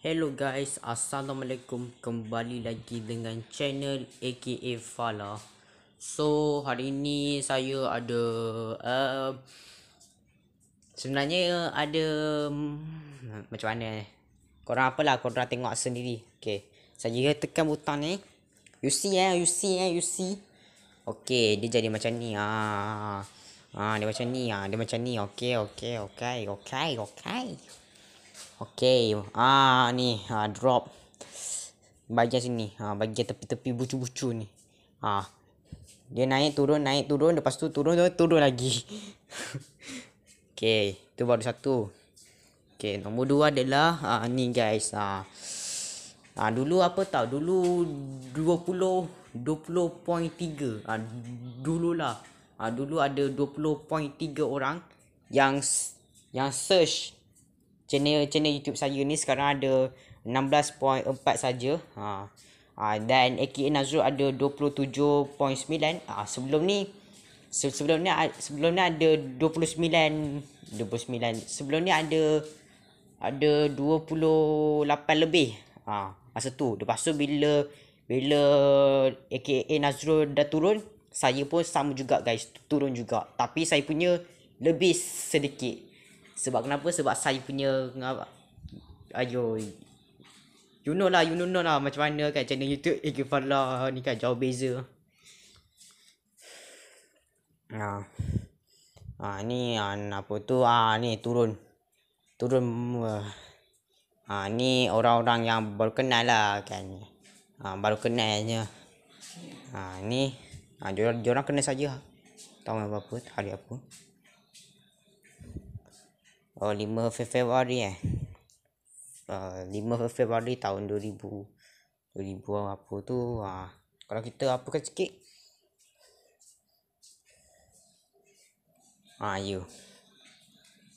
Hello guys, Assalamualaikum Kembali lagi dengan channel aka Fala So, hari ni saya ada uh, Sebenarnya ada hmm, Macam mana eh Korang apalah, korang tengok sendiri Okay, saya tekan butang ni You see eh, you see eh, you see Okay, dia jadi macam ni ah. ah dia macam ni ah, dia macam ni. Okay, okay, okay, okay, okay. Okey. Ah ni, ah drop. Bagian sini. Ah bagian tepi-tepi bucu-bucu ni. Ah. Dia naik turun, naik turun, lepas tu turun, turun, turun lagi. Okey, tu baru satu. Okey, nombor dua adalah ah ni guys. Ah. Ah dulu apa tahu? Dulu 20 20.3. Ah lah Ah dulu ada 20.3 orang yang yang search channel channel YouTube saya ni sekarang ada 16.4 saja. Ha. ha. dan AKA Nazrul ada 27.9. Ha. sebelum ni se- sebelum ni sebelum ni ada 29 29. Sebelum ni ada ada 28 lebih. Ha. masa tu. Lepas tu bila bila AKA Nazrul dah turun, saya pun sama juga guys, turun juga. Tapi saya punya lebih sedikit. Sebab kenapa? Sebab saya punya Ayoi You know lah, you know, know lah macam mana kan channel YouTube Eh kepala ni kan jauh beza ya. Ha ah ni ah apa tu, ah ni turun Turun ah ni orang-orang yang baru kenal lah kan ah baru kenal je Ha ni ah jor jorang kenal saja Tahu apa-apa, hari apa Oh, 5 Februari eh. Uh, 5 Februari tahun 2000. 2000 apa tu. Uh, kalau kita apakan sikit. Ha, uh, you.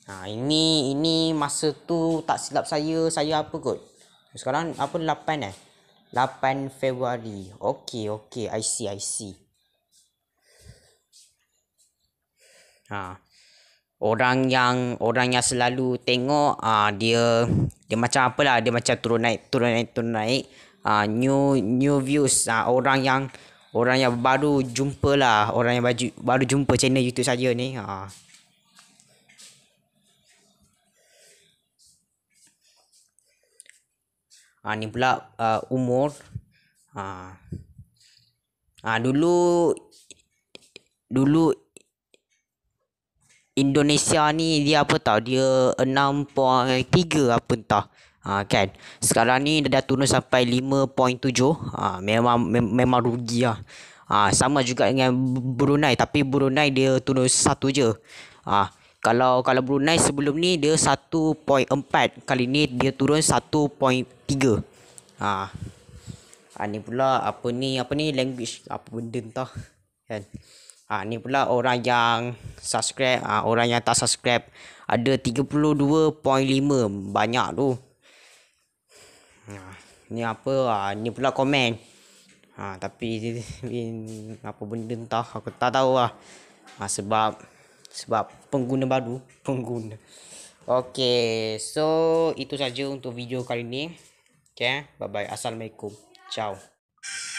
Ha, uh, ah, ini ini masa tu tak silap saya. Saya apa kot. Sekarang apa 8 eh. 8 Februari. Okey, okey. I see, I see. Ha. Uh orang yang orang yang selalu tengok uh, dia dia macam apa lah dia macam turun naik turun naik turun naik uh, new new views uh, orang yang orang yang baru jumpa lah orang yang baju, baru jumpa channel YouTube saja ni ha. Uh. Ha, ni pula uh, umur ha. ha. dulu dulu Indonesia ni dia apa tau dia 6.3 apa entah ha, kan sekarang ni dia dah turun sampai 5.7 ha, memang mem- memang rugi lah ha, sama juga dengan Brunei tapi Brunei dia turun satu je ha, kalau kalau Brunei sebelum ni dia 1.4 kali ni dia turun 1.3 ha. ha ni pula apa ni apa ni language apa benda entah kan Ha, ni pula orang yang subscribe, ha, orang yang tak subscribe ada 32.5 banyak tu. Ha, ni apa? Ha, ni pula komen. Ha, tapi apa benda entah aku tak tahu lah. ah Ha, sebab sebab pengguna baru, pengguna. Okay, so itu saja untuk video kali ni. Okay, bye-bye. Assalamualaikum. Ciao.